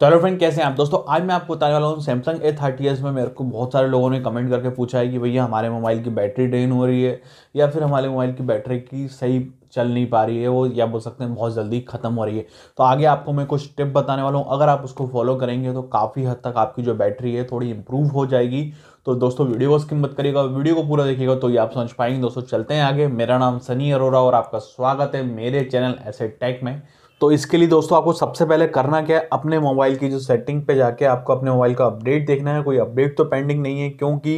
तो hello friend कैसे हैं आप दोस्तों आज मैं आपको बताने वाला हूँ सैमसंग ए थर्टी में मेरे को बहुत सारे लोगों ने कमेंट करके पूछा है कि भैया हमारे मोबाइल की बैटरी ड्रेन हो रही है या फिर हमारे मोबाइल की बैटरी की सही चल नहीं पा रही है वो या बोल सकते हैं बहुत जल्दी ख़त्म हो रही है तो आगे आपको मैं कुछ टिप बताने वाला हूँ अगर आप उसको फॉलो करेंगे तो काफ़ी हद तक आपकी जो बैटरी है थोड़ी इंप्रूव हो जाएगी तो दोस्तों वीडियो को स्किप मत करिएगा वीडियो को पूरा देखिएगा तो ये आप समझ पाएंगे दोस्तों चलते हैं आगे मेरा नाम सनी अरोरा और आपका स्वागत है मेरे चैनल एसेट टेक में तो इसके लिए दोस्तों आपको सबसे पहले करना क्या है अपने मोबाइल की जो सेटिंग पे जाके आपको अपने मोबाइल का अपडेट देखना है कोई अपडेट तो पेंडिंग नहीं है क्योंकि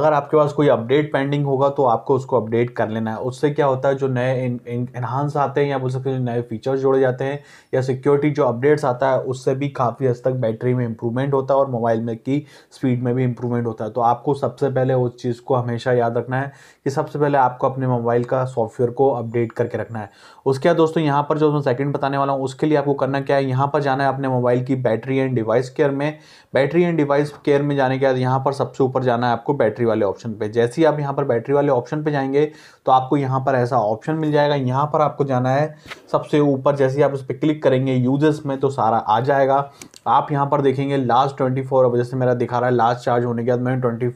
अगर आपके पास कोई अपडेट पेंडिंग होगा तो आपको उसको अपडेट कर लेना है उससे क्या होता है जो नए इन्हांस आते हैं या बोल सकते हैं नए फीचर्स जोड़े जाते हैं या सिक्योरिटी जो अपडेट्स आता है उससे भी काफ़ी हद तक बैटरी में इंप्रूवमेंट होता है और मोबाइल में की स्पीड में भी इंप्रूवमेंट होता है तो आपको सबसे पहले उस चीज़ को हमेशा याद रखना है कि सबसे पहले आपको अपने मोबाइल का सॉफ्टवेयर को अपडेट करके रखना है उसके बाद दोस्तों यहाँ पर जो सेकेंड बताने बताने वाला हूँ उसके लिए आपको करना क्या है यहाँ पर जाना है अपने मोबाइल की बैटरी एंड डिवाइस केयर में बैटरी एंड डिवाइस केयर में जाने के बाद यहाँ पर सबसे ऊपर जाना है आपको बैटरी वाले ऑप्शन पे जैसे ही आप यहाँ पर बैटरी वाले ऑप्शन पे जाएंगे तो आपको यहाँ पर ऐसा ऑप्शन मिल जाएगा यहाँ पर आपको जाना है सबसे ऊपर जैसे ही आप उस पर क्लिक करेंगे यूजर्स में तो सारा आ जाएगा आप यहाँ पर देखेंगे लास्ट ट्वेंटी फोर जैसे मेरा दिखा रहा है लास्ट चार्ज होने के बाद मैंने ट्वेंटी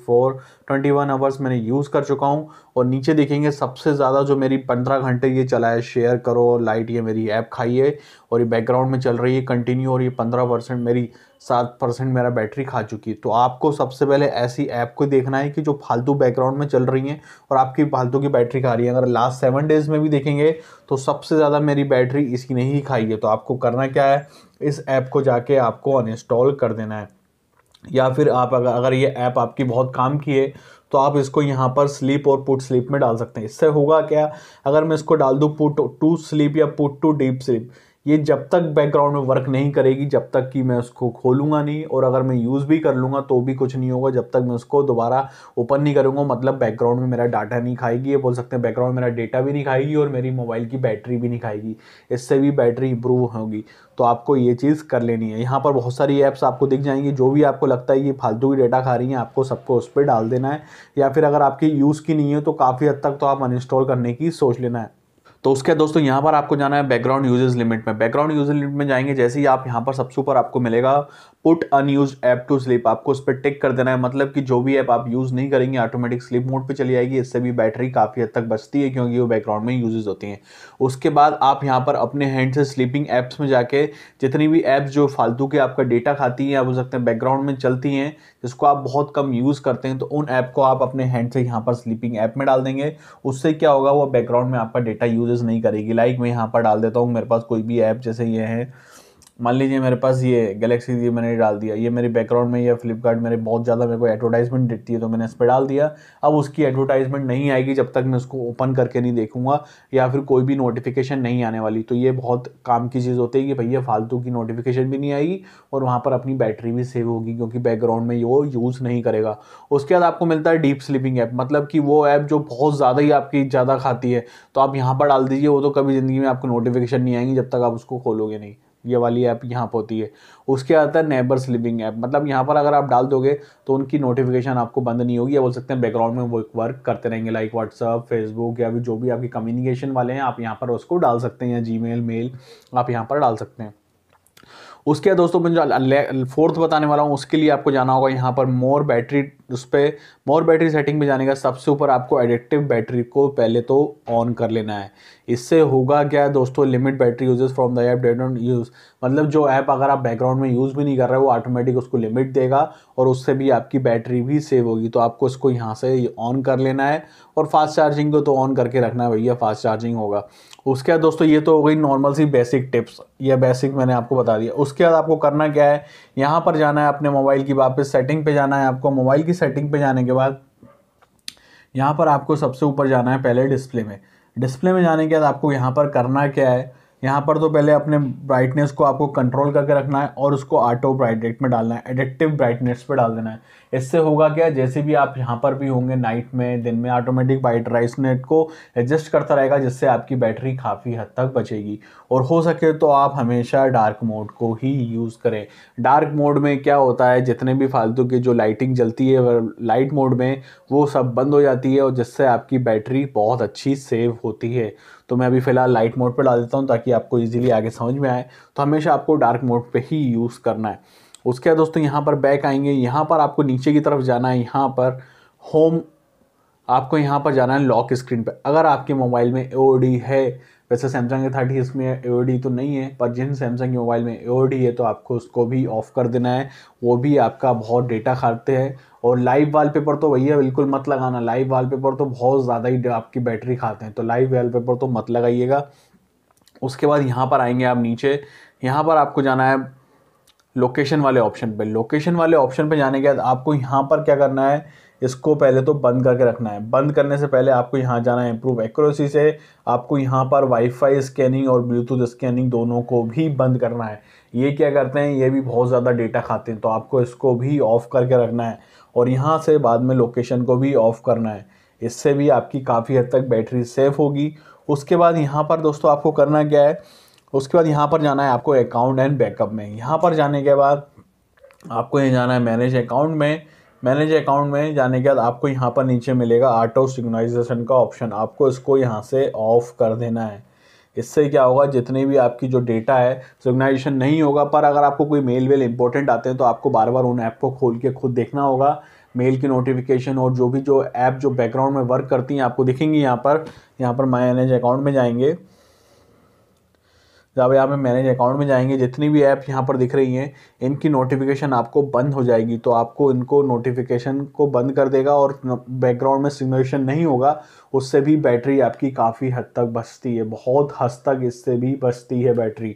ट्वेंटी वन आवर्स मैंने यूज़ कर चुका हूँ और नीचे देखेंगे सबसे ज़्यादा जो मेरी पंद्रह घंटे ये चला है शेयर करो लाइट ये मेरी ऐप खाई है और ये बैकग्राउंड में चल रही है कंटिन्यू और ये पंद्रह परसेंट मेरी सात परसेंट मेरा बैटरी खा चुकी है तो आपको सबसे पहले ऐसी ऐप को देखना है कि जो फालतू बैकग्राउंड में चल रही हैं और आपकी फालतू की बैटरी खा रही है अगर लास्ट सेवन डेज़ में भी देखेंगे तो सबसे ज़्यादा मेरी बैटरी इसी ने ही खाई है तो आपको करना क्या है इस ऐप को जाके आपको अनइंस्टॉल कर देना है या फिर आप अगर अगर ये ऐप आपकी बहुत काम की है तो आप इसको यहाँ पर स्लीप और पुट स्लीप में डाल सकते हैं इससे होगा क्या अगर मैं इसको डाल दूँ पुट टू स्लीप या पुट टू डीप स्लीप ये जब तक बैकग्राउंड में वर्क नहीं करेगी जब तक कि मैं उसको खोलूँगा नहीं और अगर मैं यूज़ भी कर लूँगा तो भी कुछ नहीं होगा जब तक मैं उसको दोबारा ओपन नहीं करूँगा मतलब बैकग्राउंड में मेरा डाटा नहीं खाएगी ये बोल सकते हैं बैकग्राउंड मेरा डेटा भी नहीं खाएगी और मेरी मोबाइल की बैटरी भी नहीं खाएगी इससे भी बैटरी इंप्रूव होगी तो आपको ये चीज़ कर लेनी है यहाँ पर बहुत सारी ऐप्स आपको दिख जाएंगी जो भी आपको लगता है ये फालतू की डेटा खा रही हैं आपको सबको उस पर डाल देना है या फिर अगर आपकी यूज़ की नहीं है तो काफ़ी हद तक तो आप अनइंस्टॉल करने की सोच लेना है तो उसके दोस्तों यहाँ पर आपको जाना है बैकग्राउंड यूजेज लिमिट में बैकग्राउंड यूजेज लिमिट में जाएंगे जैसे ही आप यहाँ पर सबसे ऊपर आपको मिलेगा put unused app to sleep आपको उस पर टिक कर देना है मतलब कि जो भी ऐप आप यूज़ नहीं करेंगे ऑटोमेटिक स्लीप मोड पे चली जाएगी इससे भी बैटरी काफ़ी हद तक बचती है क्योंकि वो बैकग्राउंड में यूजेज होती हैं उसके बाद आप यहाँ पर अपने हैंड से स्लीपिंग ऐप्स में जाके जितनी भी ऐप्स जो फालतू के आपका डेटा खाती हैं आप हो सकते हैं बैकग्राउंड में चलती हैं जिसको आप बहुत कम यूज़ करते हैं तो उन ऐप को आप अपने हैंड से यहाँ पर स्लीपिंग ऐप में डाल देंगे उससे क्या होगा वो बैकग्राउंड में आपका डेटा यूजेज नहीं करेगी लाइक मैं यहाँ पर डाल देता हूँ मेरे पास कोई भी ऐप जैसे ये है मान लीजिए मेरे पास ये गैलेक्सी जी मैंने डाल दिया ये मेरे बैकग्राउंड में या फ्लिपकार्ट मेरे बहुत ज़्यादा मेरे को एडवर्टाइजमेंट देती है तो मैंने इस पर डाल दिया अब उसकी एडवर्टाइजमेंट नहीं आएगी जब तक मैं उसको ओपन करके नहीं देखूंगा या फिर कोई भी नोटिफिकेशन नहीं आने वाली तो ये बहुत काम की चीज़ होती है कि भैया फालतू की नोटिफिकेशन भी नहीं आएगी और वहाँ पर अपनी बैटरी भी सेव होगी क्योंकि बैकग्राउंड में वो यूज़ नहीं करेगा उसके बाद आपको मिलता है डीप स्लीपिंग ऐप मतलब कि वो ऐप जो बहुत ज़्यादा ही आपकी ज़्यादा खाती है तो आप यहाँ पर डाल दीजिए वो तो कभी ज़िंदगी में आपको नोटिफिकेशन नहीं आएंगी जब तक आप उसको खोलोगे नहीं ये वाली ऐप यहाँ पर होती है उसके आता है नेबर्स लिविंग ऐप मतलब यहाँ पर अगर आप डाल दोगे तो उनकी नोटिफिकेशन आपको बंद नहीं होगी या बोल सकते हैं बैकग्राउंड में वो वर्क करते रहेंगे लाइक व्हाट्सअप फेसबुक या जो भी आपकी कम्युनिकेशन वाले हैं आप यहाँ पर उसको डाल सकते हैं या जी मेल आप यहाँ पर डाल सकते हैं उसके बाद दोस्तों मैं जो फोर्थ बताने वाला हूँ उसके लिए आपको जाना होगा यहाँ पर मोर बैटरी उस पर मोर बैटरी सेटिंग में जाने का सबसे ऊपर आपको एडिक्टिव बैटरी को पहले तो ऑन कर लेना है इससे होगा क्या दोस्तों limit battery usage from the app they don't use मतलब जो ऐप अगर आप बैकग्राउंड में यूज़ भी नहीं कर रहे हो ऑटोमेटिक उसको लिमिट देगा और उससे भी आपकी बैटरी भी सेव होगी तो आपको इसको यहाँ से ऑन कर लेना है और फास्ट चार्जिंग को तो ऑन करके रखना है भैया फास्ट चार्जिंग होगा उसके बाद दोस्तों ये तो हो गई नॉर्मल सी बेसिक टिप्स या बेसिक मैंने आपको बता दिया उसके बाद आपको करना क्या है यहाँ पर जाना है अपने मोबाइल की वापस सेटिंग पे जाना है आपको मोबाइल की सेटिंग पे जाने के बाद यहाँ पर आपको सबसे ऊपर जाना है पहले डिस्प्ले में डिस्प्ले में जाने के बाद आपको यहाँ पर करना क्या है यहाँ पर तो पहले अपने ब्राइटनेस को आपको कंट्रोल करके रखना है और उसको ऑटो ब्राइट में डालना है एडिक्टिव ब्राइटनेस पे डाल देना है इससे होगा क्या जैसे भी आप यहाँ पर भी होंगे नाइट में दिन में ऑटोमेटिक बाइट राइस नेट को एडजस्ट करता रहेगा जिससे आपकी बैटरी काफ़ी हद तक बचेगी और हो सके तो आप हमेशा डार्क मोड को ही यूज़ करें डार्क मोड में क्या होता है जितने भी फालतू की जो लाइटिंग जलती है लाइट मोड में वो सब बंद हो जाती है और जिससे आपकी बैटरी बहुत अच्छी सेव होती है तो मैं अभी फ़िलहाल लाइट मोड पर डाल देता हूँ ताकि आपको ईजिली आगे समझ में आए तो हमेशा आपको डार्क मोड पर ही यूज़ करना है उसके बाद दोस्तों यहाँ पर बैक आएंगे यहाँ पर आपको नीचे की तरफ जाना है यहाँ पर होम आपको यहाँ पर जाना है लॉक स्क्रीन पर अगर आपके मोबाइल में ओ है वैसे सैमसंग थर्टी इसमें ए तो नहीं है पर जिन सैमसंग के मोबाइल में ए है तो आपको उसको भी ऑफ कर देना है वो भी आपका बहुत डेटा खाते हैं और लाइव वॉलपेपर तो भैया बिल्कुल मत लगाना लाइव वॉलपेपर तो बहुत ज़्यादा ही आपकी बैटरी खाते हैं तो लाइव वॉलपेपर तो मत लगाइएगा उसके बाद यहाँ पर आएंगे आप नीचे यहाँ पर आपको जाना है लोकेशन वाले ऑप्शन पे लोकेशन वाले ऑप्शन पे जाने के बाद आपको यहाँ पर क्या करना है इसको पहले तो बंद करके रखना है बंद करने से पहले आपको यहाँ जाना है इम्प्रूव एक्यूरेसी से आपको यहाँ पर वाईफाई स्कैनिंग और ब्लूटूथ स्कैनिंग दोनों को भी बंद करना है ये क्या करते हैं ये भी बहुत ज़्यादा डेटा खाते हैं तो आपको इसको भी ऑफ़ करके रखना है और यहाँ से बाद में लोकेशन को भी ऑफ़ करना है इससे भी आपकी काफ़ी हद तक बैटरी सेफ होगी उसके बाद यहाँ पर दोस्तों आपको करना क्या है उसके बाद यहाँ पर जाना है आपको अकाउंट एंड बैकअप में यहाँ पर जाने के बाद आपको ये जाना है मैनेज अकाउंट में मैनेज अकाउंट में जाने के बाद आपको यहाँ पर नीचे मिलेगा ऑटो सिग्नाइजेशन का ऑप्शन आपको इसको यहाँ से ऑफ़ कर देना है इससे क्या होगा जितने भी आपकी जो डेटा है सिग्नाइजेशन नहीं होगा पर अगर आपको कोई मेल वेल इंपॉर्टेंट आते हैं तो आपको बार बार उन ऐप को खोल के खुद देखना होगा मेल की नोटिफिकेशन और जो भी जो ऐप जो बैकग्राउंड में वर्क करती हैं आपको दिखेंगी यहाँ पर यहाँ पर मैनेज अकाउंट में जाएंगे जब आप मैनेज अकाउंट में जाएंगे जितनी भी ऐप यहाँ पर दिख रही हैं इनकी नोटिफिकेशन आपको बंद हो जाएगी तो आपको इनको नोटिफिकेशन को बंद कर देगा और बैकग्राउंड में सिमुलेशन नहीं होगा उससे भी बैटरी आपकी काफ़ी हद तक बचती है बहुत हद तक इससे भी बचती है बैटरी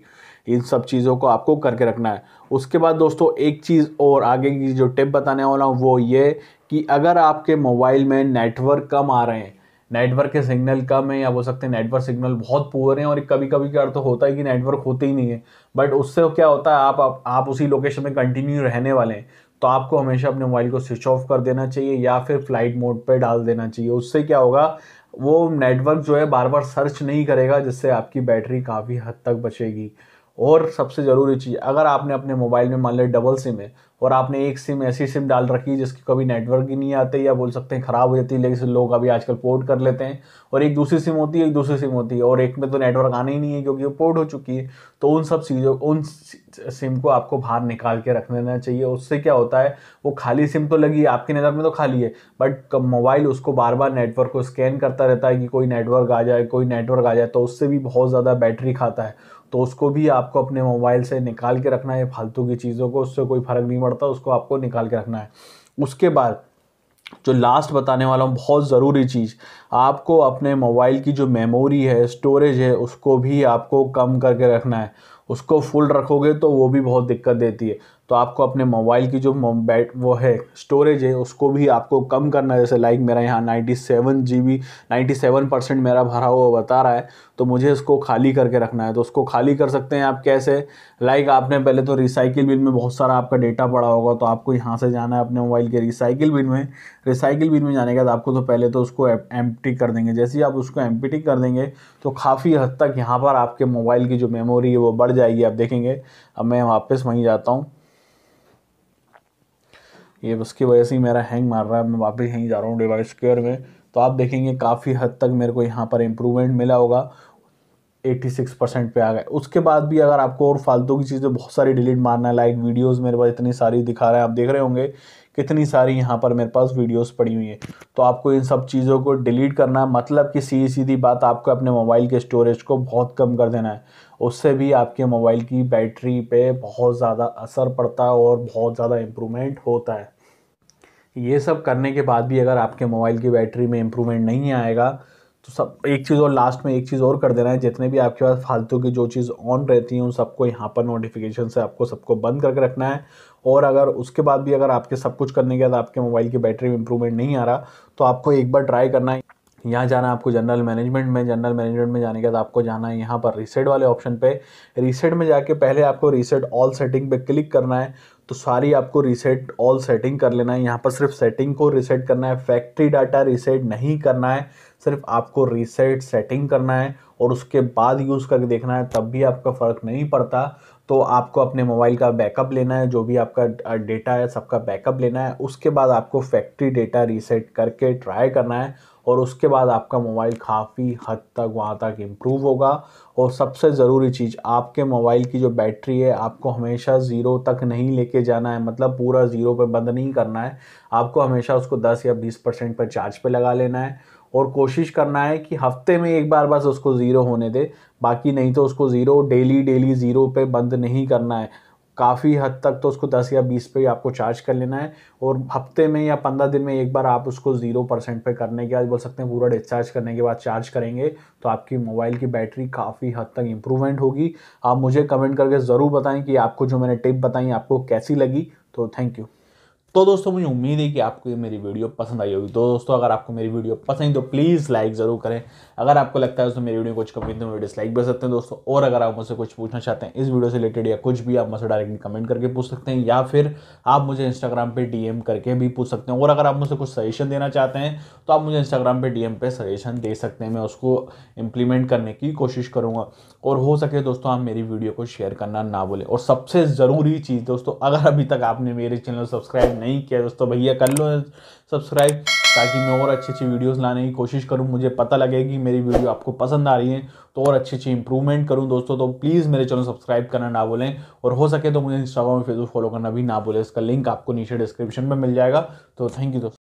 इन सब चीज़ों को आपको करके रखना है उसके बाद दोस्तों एक चीज़ और आगे की जो टिप बताने वाला हूँ वो ये कि अगर आपके मोबाइल में नेटवर्क कम आ रहे हैं नेटवर्क के सिग्नल कम है या बोल सकते हैं नेटवर्क सिग्नल बहुत पुअर हैं और कभी कभी क्या तो होता है कि नेटवर्क होते ही नहीं है बट उससे क्या होता है आप आप, आप उसी लोकेशन में कंटिन्यू रहने वाले हैं तो आपको हमेशा अपने मोबाइल को स्विच ऑफ कर देना चाहिए या फिर फ्लाइट मोड पर डाल देना चाहिए उससे क्या होगा वो नेटवर्क जो है बार बार सर्च नहीं करेगा जिससे आपकी बैटरी काफ़ी हद तक बचेगी और सबसे ज़रूरी चीज़ अगर आपने अपने मोबाइल में मान लिया डबल सिम है और आपने एक सिम ऐसी सिम डाल रखी है जिसकी कभी नेटवर्क ही नहीं आते या बोल सकते हैं ख़राब हो जाती है लेकिन लोग अभी आजकल पोर्ट कर लेते हैं और एक दूसरी सिम होती है एक दूसरी सिम होती है और एक में तो नेटवर्क आना ही नहीं है क्योंकि वो पोर्ट हो चुकी है तो उन सब चीज़ों उन सिम को आपको बाहर निकाल के रख देना चाहिए उससे क्या होता है वो खाली सिम तो लगी आपकी नज़र में तो खाली है बट मोबाइल उसको बार बार नेटवर्क को स्कैन करता रहता है कि कोई नेटवर्क आ जाए कोई नेटवर्क आ जाए तो उससे भी बहुत ज़्यादा बैटरी खाता है तो उसको भी आपको अपने मोबाइल से निकाल के रखना है फालतू की चीज़ों को उससे कोई फ़र्क नहीं पड़ता उसको आपको निकाल के रखना है उसके बाद जो लास्ट बताने वाला हूँ बहुत ज़रूरी चीज़ आपको अपने मोबाइल की जो मेमोरी है स्टोरेज है उसको भी आपको कम करके रखना है उसको फुल रखोगे तो वो भी बहुत दिक्कत देती है तो आपको अपने मोबाइल की जो बैट वो है स्टोरेज है उसको भी आपको कम करना है जैसे लाइक मेरा यहाँ ninety seven G B ninety seven percent मेरा भरा हुआ बता रहा है तो मुझे इसको खाली करके रखना है तो उसको खाली कर सकते हैं आप कैसे लाइक आपने पहले तो रिसाइकिल बिन में बहुत सारा आपका डेटा पड़ा होगा तो आपको यहाँ से जाना है अपने मोबाइल के रिसाइकिल बिन में रिसाइकिल बिन में जाने के बाद आपको तो पहले तो उसको एम कर देंगे जैसे ही आप उसको एम कर देंगे तो काफ़ी हद तक यहाँ पर आपके मोबाइल की जो मेमोरी है वो बढ़ जाएगी आप देखेंगे अब मैं वापस वहीं जाता हूँ ये उसकी वजह से ही मेरा हैंग मार रहा है मैं वापस यहीं जा रहा हूँ डिवाइस केयर में तो आप देखेंगे काफ़ी हद तक मेरे को यहाँ पर इम्प्रूवमेंट मिला होगा 86 परसेंट पर आ गए उसके बाद भी अगर आपको और फालतू की चीज़ें बहुत सारी डिलीट मारना है लाइक वीडियोज़ मेरे पास इतनी सारी दिखा रहे हैं आप देख रहे होंगे कितनी सारी यहाँ पर मेरे पास वीडियोस पड़ी हुई हैं तो आपको इन सब चीज़ों को डिलीट करना है मतलब कि सीधी सीधी बात आपको अपने मोबाइल के स्टोरेज को बहुत कम कर देना है उससे भी आपके मोबाइल की बैटरी पे बहुत ज़्यादा असर पड़ता है और बहुत ज़्यादा इम्प्रूवमेंट होता है ये सब करने के बाद भी अगर आपके मोबाइल की बैटरी में इम्प्रूवमेंट नहीं आएगा तो सब एक चीज़ और लास्ट में एक चीज़ और कर देना है जितने भी आपके पास फालतू की जो चीज़ ऑन रहती हैं उन सबको यहाँ पर नोटिफिकेशन से आपको सबको बंद करके रखना है और अगर उसके बाद भी अगर आपके सब कुछ करने के बाद आपके मोबाइल की बैटरी में इंप्रूवमेंट नहीं आ रहा तो आपको एक बार ट्राई करना है यहाँ जाना आपको जनरल मैनेजमेंट में जनरल मैनेजमेंट में जाने के बाद आपको जाना है यहाँ पर रीसेट वाले ऑप्शन पे रीसेट में जाके पहले आपको रीसेट ऑल सेटिंग पे क्लिक करना है तो सारी आपको रीसेट ऑल सेटिंग कर लेना है यहाँ पर सिर्फ सेटिंग को रीसेट करना है फैक्ट्री डाटा रीसेट नहीं करना है सिर्फ आपको रीसेट सेटिंग करना है और उसके बाद यूज़ करके देखना है तब भी आपका फ़र्क नहीं पड़ता तो आपको अपने मोबाइल का बैकअप लेना है जो भी आपका डेटा है सबका बैकअप लेना है उसके बाद आपको फैक्ट्री डेटा रीसेट करके ट्राई करना है और उसके बाद आपका मोबाइल काफ़ी हद तक वहाँ तक इम्प्रूव होगा और सबसे ज़रूरी चीज़ आपके मोबाइल की जो बैटरी है आपको हमेशा ज़ीरो तक नहीं लेके जाना है मतलब पूरा ज़ीरो पे बंद नहीं करना है आपको हमेशा उसको 10 या 20 परसेंट पर चार्ज पे लगा लेना है और कोशिश करना है कि हफ्ते में एक बार बस उसको ज़ीरो होने दे बाकी नहीं तो उसको ज़ीरो डेली डेली ज़ीरो पे बंद नहीं करना है काफ़ी हद तक तो उसको 10 या 20 पे आपको चार्ज कर लेना है और हफ्ते में या पंद्रह दिन में एक बार आप उसको ज़ीरो परसेंट पर करने के बाद बोल सकते हैं पूरा डिस्चार्ज करने के बाद चार्ज करेंगे तो आपकी मोबाइल की बैटरी काफ़ी हद तक इम्प्रूवमेंट होगी आप मुझे कमेंट करके ज़रूर बताएं कि आपको जो मैंने टिप बताई आपको कैसी लगी तो थैंक यू तो दोस्तों मुझे उम्मीद है कि आपको ये मेरी वीडियो पसंद आई होगी तो दोस्तों अगर आपको मेरी वीडियो पसंद तो प्लीज़ लाइक ज़रूर करें अगर आपको लगता है तो मेरी वीडियो कुछ कमी तो डिसलाइक भी कर सकते हैं दोस्तों और अगर आप मुझसे कुछ पूछना चाहते हैं इस वीडियो से रिलेटेड या कुछ भी आप मुझसे डायरेक्टली कमेंट करके पूछ सकते हैं या फिर आप मुझे इंस्टाग्राम पर डी करके भी पूछ सकते हैं और अगर आप मुझसे कुछ सजेशन देना चाहते हैं तो आप मुझे इंस्टाग्राम पर डीएम पे सजेशन दे सकते हैं मैं उसको इम्प्लीमेंट करने की कोशिश करूँगा और हो सके दोस्तों आप मेरी वीडियो को शेयर करना ना भूलें और सबसे ज़रूरी चीज़ दोस्तों अगर अभी तक आपने मेरे चैनल सब्सक्राइब नहीं नहीं किया दोस्तों भैया कर लो सब्सक्राइब ताकि मैं और अच्छी अच्छी वीडियोस लाने की कोशिश करूं मुझे पता लगे कि मेरी वीडियो आपको पसंद आ रही है तो और अच्छी अच्छी इंप्रूवमेंट करूं दोस्तों तो प्लीज़ मेरे चैनल सब्सक्राइब करना ना भूलें और हो सके तो मुझे इंस्टाग्राम और फेसबुक फॉलो करना भी ना भूलें इसका लिंक आपको नीचे डिस्क्रिप्शन में मिल जाएगा तो थैंक यू दोस्तों